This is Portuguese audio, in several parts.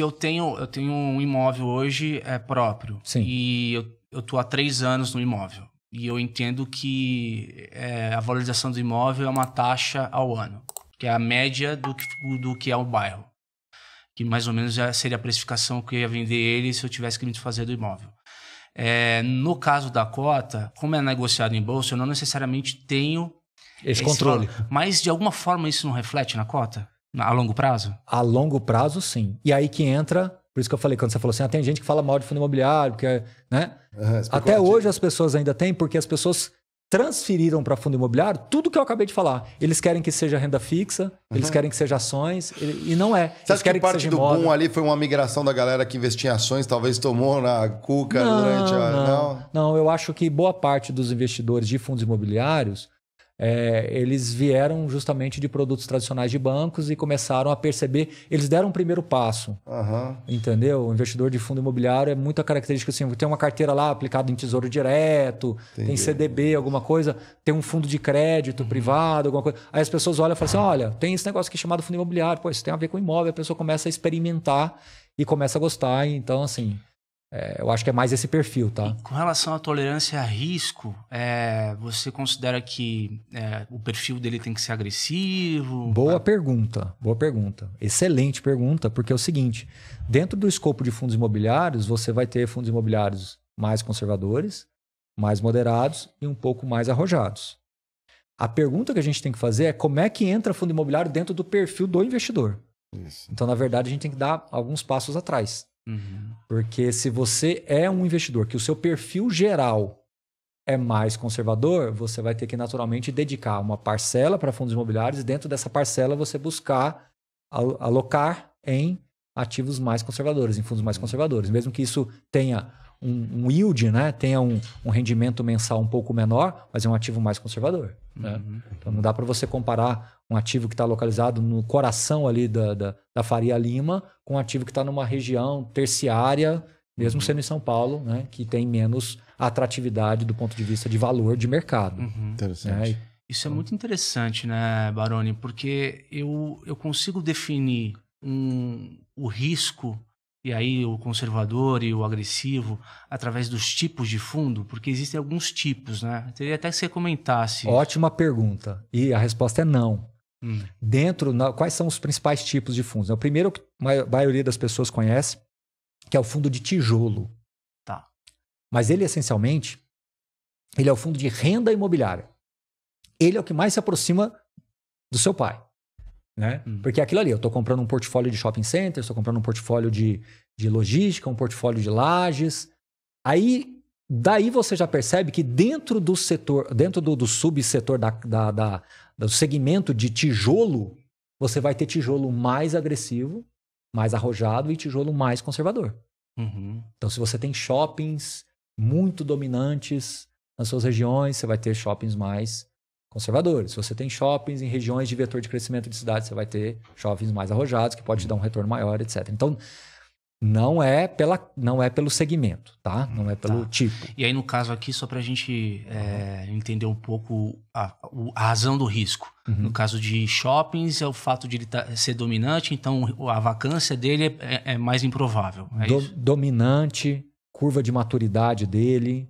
se eu tenho, eu tenho um imóvel hoje é próprio. Sim. E eu, eu tô há três anos no imóvel. E eu entendo que é, a valorização do imóvel é uma taxa ao ano, que é a média do que, do que é o bairro. Que mais ou menos seria a precificação que eu ia vender ele se eu tivesse que me fazer do imóvel. É, no caso da cota, como é negociado em bolsa, eu não necessariamente tenho esse, esse controle. Valor, mas de alguma forma isso não reflete na cota? A longo prazo? A longo prazo, sim. E aí que entra, por isso que eu falei, quando você falou assim, ah, tem gente que fala mal de fundo imobiliário, porque, é, né? Uhum, Até hoje as pessoas ainda têm, porque as pessoas transferiram para fundo imobiliário tudo que eu acabei de falar. Eles querem que seja renda fixa, uhum. eles querem que seja ações, e não é. Você acha que parte que do boom ali foi uma migração da galera que investia em ações, talvez tomou na cuca não, durante a... Não, não, não, eu acho que boa parte dos investidores de fundos imobiliários é, eles vieram justamente de produtos tradicionais de bancos e começaram a perceber. Eles deram um primeiro passo. Uhum. Entendeu? O investidor de fundo imobiliário é muita característica assim: tem uma carteira lá aplicada em tesouro direto, Entendi. tem CDB, alguma coisa, tem um fundo de crédito uhum. privado, alguma coisa. Aí as pessoas olham e falam assim: olha, tem esse negócio aqui chamado fundo imobiliário, pô, isso tem a ver com imóvel. A pessoa começa a experimentar e começa a gostar. Então, assim. É, eu acho que é mais esse perfil, tá? E com relação à tolerância a risco, é, você considera que é, o perfil dele tem que ser agressivo? Boa tá? pergunta, boa pergunta. Excelente pergunta, porque é o seguinte: dentro do escopo de fundos imobiliários, você vai ter fundos imobiliários mais conservadores, mais moderados e um pouco mais arrojados. A pergunta que a gente tem que fazer é como é que entra fundo imobiliário dentro do perfil do investidor. Isso. Então, na verdade, a gente tem que dar alguns passos atrás. Uhum. Porque se você é um investidor, que o seu perfil geral é mais conservador, você vai ter que naturalmente dedicar uma parcela para fundos imobiliários e dentro dessa parcela você buscar alocar em ativos mais conservadores, em fundos mais uhum. conservadores. Mesmo que isso tenha um, um yield, né? Tenha um, um, rendimento mensal um pouco menor, mas é um ativo mais conservador. Né? Uhum. Então não dá para você comparar um ativo que está localizado no coração ali da, da, da, Faria Lima com um ativo que está numa região terciária, mesmo uhum. sendo em São Paulo, né? Que tem menos atratividade do ponto de vista de valor de mercado. Uhum. Né? Interessante. Né? Isso é então muito interessante, né, Baroni? Porque eu, eu consigo definir um, o risco e aí o conservador e o agressivo através dos tipos de fundo? Porque existem alguns tipos, né? Teria até que você comentasse. Ótima pergunta. E a resposta é não. Hum. Dentro, na, quais são os principais tipos de fundos? É o primeiro que a maioria das pessoas conhece, que é o fundo de tijolo. Tá. Mas ele essencialmente, ele é o fundo de renda imobiliária. Ele é o que mais se aproxima do seu pai. Né? Hum. Porque é aquilo ali, eu estou comprando um portfólio de shopping center, estou comprando um portfólio de, de logística, um portfólio de lajes. Aí, daí você já percebe que dentro do setor, dentro do, do subsetor da, da, da, do segmento de tijolo, você vai ter tijolo mais agressivo, mais arrojado e tijolo mais conservador. Uhum. Então, se você tem shoppings muito dominantes nas suas regiões, você vai ter shoppings mais conservadores. Se você tem shoppings em regiões de vetor de crescimento de cidade, você vai ter shoppings mais arrojados, que pode te dar um retorno maior, etc. Então, não é, pela, não é pelo segmento, tá? Não é pelo tá. tipo. E aí, no caso aqui, só para a gente é, entender um pouco a, a razão do risco. Uhum. No caso de shoppings, é o fato de ele tá, ser dominante, então a vacância dele é, é, é mais improvável. É Do, dominante, curva de maturidade dele,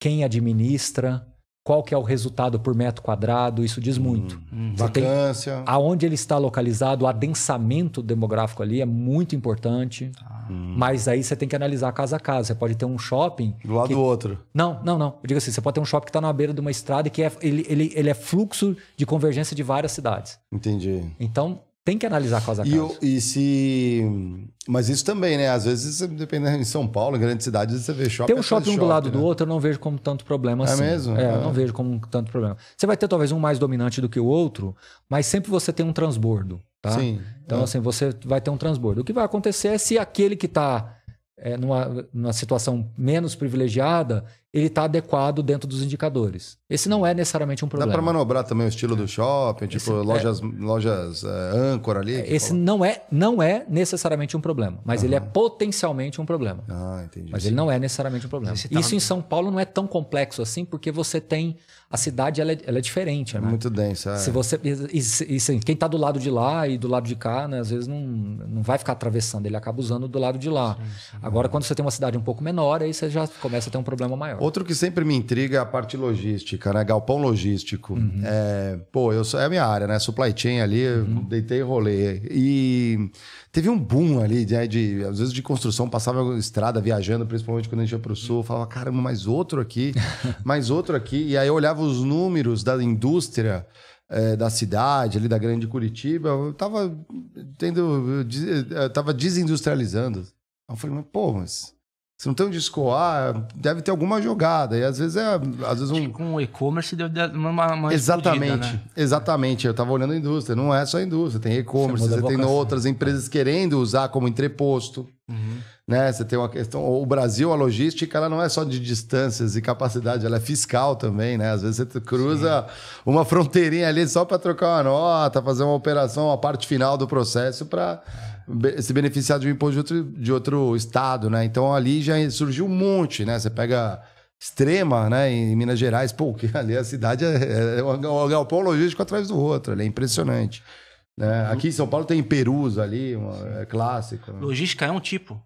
quem administra, qual que é o resultado por metro quadrado, isso diz hum, muito. Hum, vacância. Tem, aonde ele está localizado, o adensamento demográfico ali é muito importante. Ah, Mas aí você tem que analisar casa a casa. Você pode ter um shopping. Do lado que... do outro. Não, não, não. Eu digo assim: você pode ter um shopping que está na beira de uma estrada e que é, ele, ele, ele é fluxo de convergência de várias cidades. Entendi. Então, tem que analisar caso a caso. E, e se. Mas isso também, né? Às vezes, dependendo né, em São Paulo, em grandes cidades, você vê shopping. Tem um shopping um do lado né? do outro, eu não vejo como tanto problema é assim. Mesmo? É mesmo? É, não vejo como tanto problema. Você vai ter talvez um mais dominante do que o outro, mas sempre você tem um transbordo, tá? Sim. Então, é. assim, você vai ter um transbordo. O que vai acontecer é se aquele que está é, numa, numa situação menos privilegiada, ele está adequado dentro dos indicadores. Esse não é necessariamente um problema. Dá para manobrar também o estilo do shopping, tipo esse é- lojas, é... lojas é, âncora ali? É, esse não é, não é necessariamente um problema, mas uhum. ele é potencialmente um problema. Ah, entendi. Mas sim. ele não é necessariamente um problema. Tá... Isso em São Paulo não é tão complexo assim, porque você tem... A cidade ela é, ela é diferente. Né? muito densa. Se você, e, e, e quem está do lado de lá e do lado de cá, né, às vezes não, não vai ficar atravessando, ele acaba usando do lado de lá. Sim, sim, Agora, quando você tem uma cidade um pouco menor, aí você já começa a ter um problema maior. Outro que sempre me intriga é a parte logística, né? Galpão logístico. Uhum. É, pô, eu sou, é a minha área, né? Supply chain ali, uhum. deitei e rolei. E teve um boom ali, né? De, às vezes de construção, passava estrada viajando, principalmente quando a gente ia para o sul. Falava, caramba, mais outro aqui, mais outro aqui. E aí eu olhava os números da indústria. É, da cidade, ali da grande Curitiba, eu tava tendo. Eu tava desindustrializando. Eu falei, mas, pô, mas você não tem onde escoar, deve ter alguma jogada. E às vezes é. Às vezes um... Com o e-commerce deu uma. uma exatamente, né? exatamente. Eu estava olhando a indústria, não é só a indústria, tem e-commerce, você tem outras empresas querendo usar como entreposto. Uhum né? Você tem uma questão. O Brasil, a logística, ela não é só de distâncias e capacidade, ela é fiscal também, né? Às vezes você cruza Sim. uma fronteirinha ali só para trocar uma nota, fazer uma operação, a parte final do processo para se beneficiar de um imposto de outro, de outro estado, né? Então ali já surgiu um monte, né? Você pega extrema, né? Em Minas Gerais, pô, ali a cidade é, é, é, é um galpão logístico atrás do outro, ali é impressionante. Né? Aqui em São Paulo tem Perus ali, uma, é clássico. Logística é um tipo.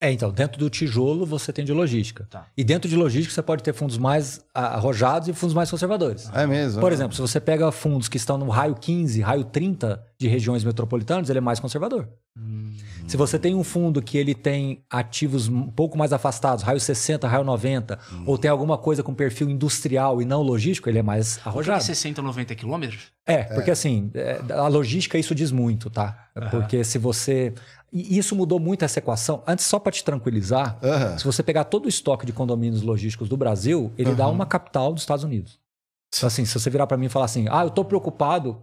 É, então, dentro do tijolo você tem de logística. Tá. E dentro de logística você pode ter fundos mais arrojados e fundos mais conservadores. É mesmo. Por é. exemplo, se você pega fundos que estão no raio 15, raio 30 de regiões metropolitanas, ele é mais conservador. Hum. Se você tem um fundo que ele tem ativos um pouco mais afastados, raio 60, raio 90, hum. ou tem alguma coisa com perfil industrial e não logístico, ele é mais arrojado. Tem 60 90 quilômetros? É, porque é. assim, é, a logística isso diz muito, tá? Porque se você. E isso mudou muito essa equação. Antes, só para te tranquilizar, se você pegar todo o estoque de condomínios logísticos do Brasil, ele dá uma capital dos Estados Unidos. Então, assim, se você virar para mim e falar assim, ah, eu estou preocupado.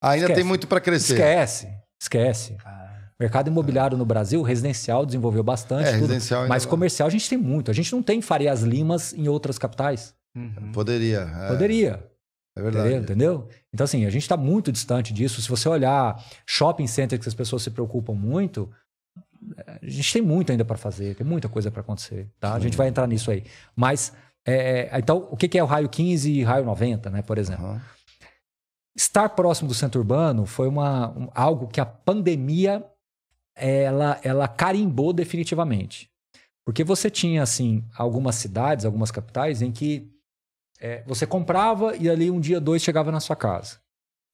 Ah, ainda esquece. tem muito para crescer. Esquece, esquece. Ah. Mercado imobiliário é. no Brasil, residencial desenvolveu bastante, é, tudo, residencial mas comercial a gente tem muito. A gente não tem Farias Limas em outras capitais. Uhum. Poderia. É. Poderia. É verdade. Entendeu? Então, assim, a gente está muito distante disso. Se você olhar shopping center que as pessoas se preocupam muito, eh, a gente tem muito ainda para fazer, tem muita coisa para acontecer, tá? A gente vai entrar nisso aí. Mas, é, então, o que é o raio 15 e raio 90, né, por exemplo? Uhum. Estar próximo do centro urbano foi uma, um, algo que a pandemia ela, ela carimbou definitivamente. Porque você tinha, assim, algumas cidades, algumas capitais em que é, você comprava e ali um dia, dois, chegava na sua casa.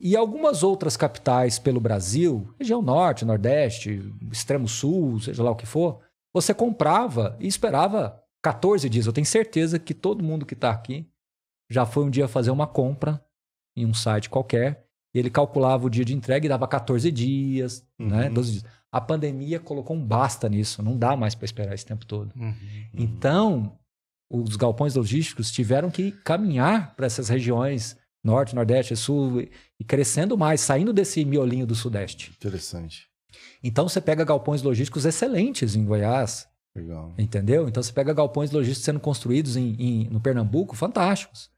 E algumas outras capitais pelo Brasil, região norte, nordeste, extremo sul, seja lá o que for, você comprava e esperava 14 dias. Eu tenho certeza que todo mundo que está aqui já foi um dia fazer uma compra em um site qualquer e ele calculava o dia de entrega e dava 14 dias, né, uhum. né? 12 dias. A pandemia colocou um basta nisso, não dá mais para esperar esse tempo todo. Uhum. Então, os galpões logísticos tiveram que caminhar para essas regiões norte, nordeste, sul e crescendo mais, saindo desse miolinho do sudeste. Interessante. Então você pega galpões logísticos excelentes em Goiás. Legal. Entendeu? Então você pega galpões logísticos sendo construídos em, em, no Pernambuco, fantásticos.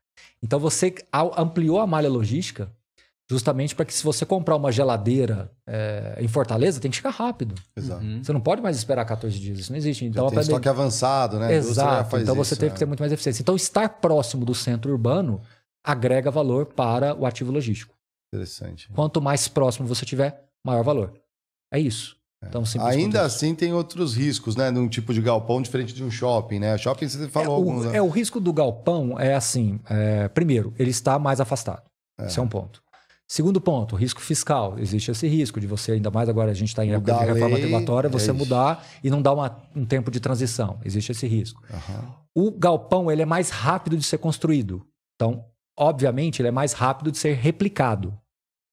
Então você ampliou a malha logística Justamente para que se você comprar uma geladeira é, em Fortaleza, tem que chegar rápido. Exato. Uhum. Você não pode mais esperar 14 dias, isso não existe. Então, tem estoque pandemia... avançado, né? Exato. Então você isso, teve né? que ter muito mais eficiência. Então estar próximo do centro urbano agrega valor para o ativo logístico. Interessante. Quanto mais próximo você tiver, maior valor. É isso. É. Então, Ainda assim tem outros riscos, né? Num tipo de galpão diferente de um shopping, né? Shopping você é, falou é, alguns, o, né? é o risco do galpão é assim. É, primeiro, ele está mais afastado. É. Esse é um ponto. Segundo ponto, risco fiscal. Existe esse risco de você, ainda mais agora a gente está em época de reforma tributária é você é mudar e não dar uma, um tempo de transição. Existe esse risco. Uhum. O galpão ele é mais rápido de ser construído. Então, obviamente, ele é mais rápido de ser replicado.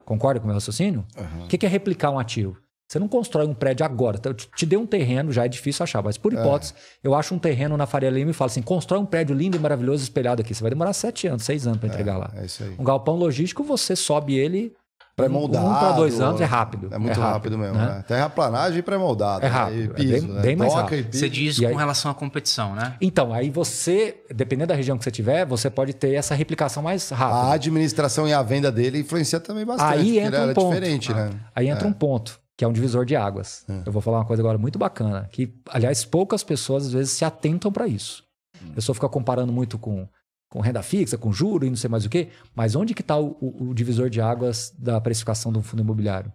Concorda com o meu raciocínio? O uhum. que é replicar um ativo? Você não constrói um prédio agora. Então, eu te, dei um terreno, já é difícil achar, mas por é. hipótese, é. eu acho um terreno na Faria Lima e falo assim: constrói um prédio lindo e maravilhoso espelhado aqui. Você vai demorar sete anos, seis anos para entregar é, lá. É isso aí. Um galpão logístico, você sobe ele. Pré-moldado. Um, para dois anos é rápido. É muito é rápido, rápido, mesmo. Né? Né? Terraplanagem e pré-moldado. É né? rápido. É né? Piso, é bem, bem mais rápido. Você diz e com aí... relação à competição, né? Então, aí você, dependendo da região que você tiver, você pode ter essa replicação mais rápida. A administração e a venda dele influencia também bastante. Aí entra um ponto. diferente, ah. né? Aí entra é. um ponto que é um divisor de águas. É. Eu vou falar uma coisa agora muito bacana, que, aliás, poucas pessoas às vezes se atentam para isso. Hum. Eu A pessoa fica comparando muito com, com renda fixa, com juro e não sei mais o quê, mas onde que está o, o, o, divisor de águas da precificação de um fundo imobiliário?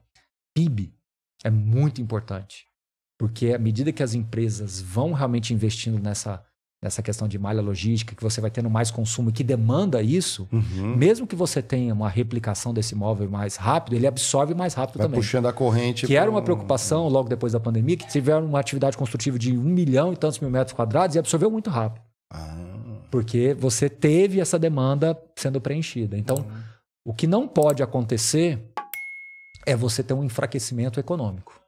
PIB é muito importante, porque à medida que as empresas vão realmente investindo nessa essa questão de malha logística, que você vai tendo mais consumo e que demanda isso, uhum. mesmo que você tenha uma replicação desse imóvel mais rápido, ele absorve mais rápido vai também. Puxando a corrente. Que era uma preocupação logo depois da pandemia, que tiveram uma atividade construtiva de um milhão e tantos mil metros quadrados e absorveu muito rápido. Ah. Porque você teve essa demanda sendo preenchida. Então, ah. o que não pode acontecer é você ter um enfraquecimento econômico.